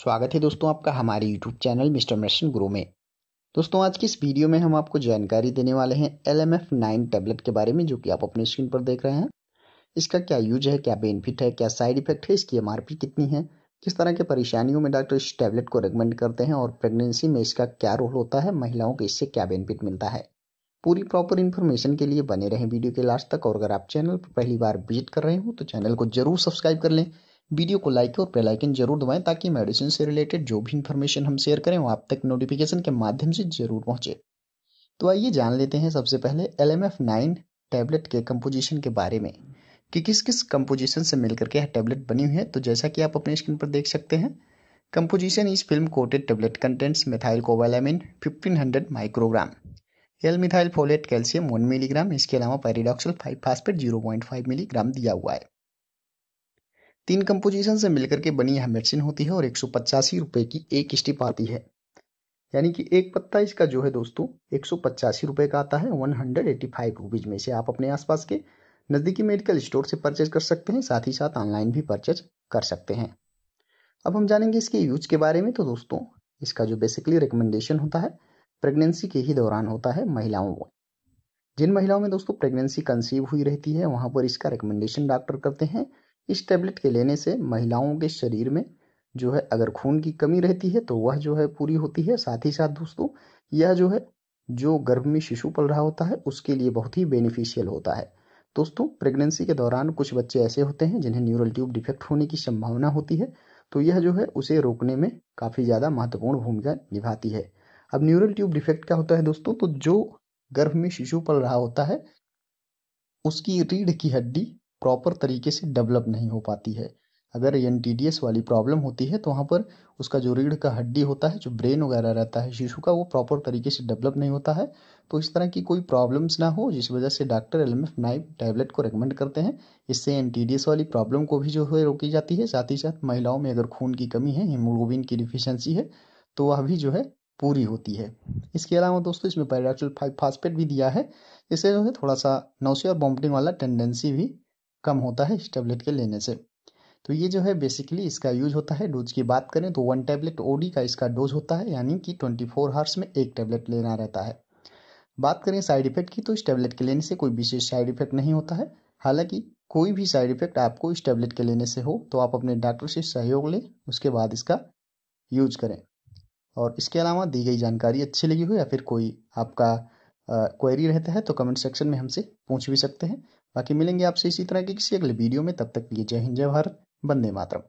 स्वागत है दोस्तों आपका हमारे यूट्यूब चैनल मिस्टर मशीन गुरु में दोस्तों आज की इस वीडियो में हम आपको जानकारी देने वाले हैं L M F nine tablet के बारे में जो कि आप अपने स्क्रीन पर देख रहे हैं इसका क्या यूज है क्या बेनिफिट है क्या साइड इफेक्ट है इसकी एम कितनी है किस तरह के परेशानियों में डॉक्टर इस टैबलेट को रिकमेंड करते हैं और प्रेगनेंसी में इसका क्या रोल होता है महिलाओं को इससे क्या बेनिफिट मिलता है पूरी प्रॉपर इन्फॉर्मेशन के लिए बने रहें वीडियो के लास्ट तक और अगर आप चैनल पर पहली बार विजिट कर रहे हो तो चैनल को जरूर सब्सक्राइब कर लें वीडियो को लाइक और पेलाइकन जरूर दबाएं ताकि मेडिसिन से रिलेटेड जो भी इन्फॉर्मेशन हम शेयर करें वो आप तक नोटिफिकेशन के माध्यम से जरूर पहुंचे तो आइए जान लेते हैं सबसे पहले L M F nine tablet के कंपोजिशन के बारे में कि किस किस कंपोजिशन से मिलकर के यह टैबलेट बनी हुई है तो जैसा कि आप अपने स्क्रीन पर देख सकते हैं composition is film coated tablet contents methylcobalamin 1500 microgram L methylfolate calcium 1 milligram इसके अलावा पेरीडॉक्सल 5 फास्फेट 0.5 मिलीग्राम दिया हुआ है तीन कंपोजिशन से मिलकर के बनी यह मेडिसिन होती है और एक रुपए की एक स्टिप आती है यानी कि एक पत्ता इसका जो है दोस्तों एक रुपए का आता है वन हंड्रेड में से आप अपने आसपास के नज़दीकी मेडिकल स्टोर से परचेज कर सकते हैं साथ ही साथ ऑनलाइन भी परचेज कर सकते हैं अब हम जानेंगे इसके यूज के बारे में तो दोस्तों इसका जो बेसिकली रिकमेंडेशन होता है प्रेगनेंसी के ही दौरान होता है महिलाओं को जिन महिलाओं में दोस्तों प्रेगनेंसी कंसीव हुई रहती है वहाँ पर इसका रिकमेंडेशन डॉक्टर करते हैं इस टैबलेट के लेने से महिलाओं के शरीर में जो है अगर खून की कमी रहती है तो वह जो है पूरी होती है साथ ही साथ दोस्तों यह जो है जो गर्भ में शिशु पल रहा होता है उसके लिए बहुत ही बेनिफिशियल होता है दोस्तों प्रेगनेंसी के दौरान कुछ बच्चे ऐसे होते हैं जिन्हें न्यूरल ट्यूब डिफेक्ट होने की संभावना होती है तो यह जो है उसे रोकने में काफ़ी ज़्यादा महत्वपूर्ण भूमिका निभाती है अब न्यूरल ट्यूब डिफेक्ट क्या होता है दोस्तों तो जो गर्भ में शिशु पल रहा होता है उसकी रीढ़ की हड्डी प्रॉपर तरीके से डेवलप नहीं हो पाती है अगर एन वाली प्रॉब्लम होती है तो वहाँ पर उसका जो रीढ़ का हड्डी होता है जो ब्रेन वगैरह रहता है शिशु का वो प्रॉपर तरीके से डेवलप नहीं होता है तो इस तरह की कोई प्रॉब्लम्स ना हो जिस वजह से doctor L M F nine tablet को रिकमेंड करते हैं इससे एन वाली प्रॉब्लम को भी जो है रोकी जाती है साथ ही साथ महिलाओं में अगर खून की कमी है हिमोग्लोबिन की डिफिशेंसी है तो वह भी जो है पूरी होती है इसके अलावा दोस्तों इसमें फाइव फास्फेट भी दिया है इससे जो है थोड़ा सा नौसिया और बॉम्पटिंग वाला टेंडेंसी भी कम होता है इस टैबलेट के लेने से तो ये जो है बेसिकली इसका यूज होता है डोज की बात करें तो वन टैबलेट ओडी का इसका डोज होता है यानी कि ट्वेंटी फोर हावर्स में एक टैबलेट लेना रहता है बात करें साइड इफेक्ट की तो इस टैबलेट के लेने से कोई विशेष साइड इफेक्ट नहीं होता है हालांकि कोई भी साइड इफेक्ट आपको इस टैबलेट के लेने से हो तो आप अपने डॉक्टर से सहयोग लें उसके बाद इसका यूज करें और इसके अलावा दी गई जानकारी अच्छी लगी हो या फिर कोई आपका क्वेरी रहता है तो कमेंट सेक्शन में हमसे पूछ भी सकते हैं बाकी मिलेंगे आपसे इसी तरह के किसी अगले वीडियो में तब तक के लिए जय हिंद जय भारत वंदे मातरम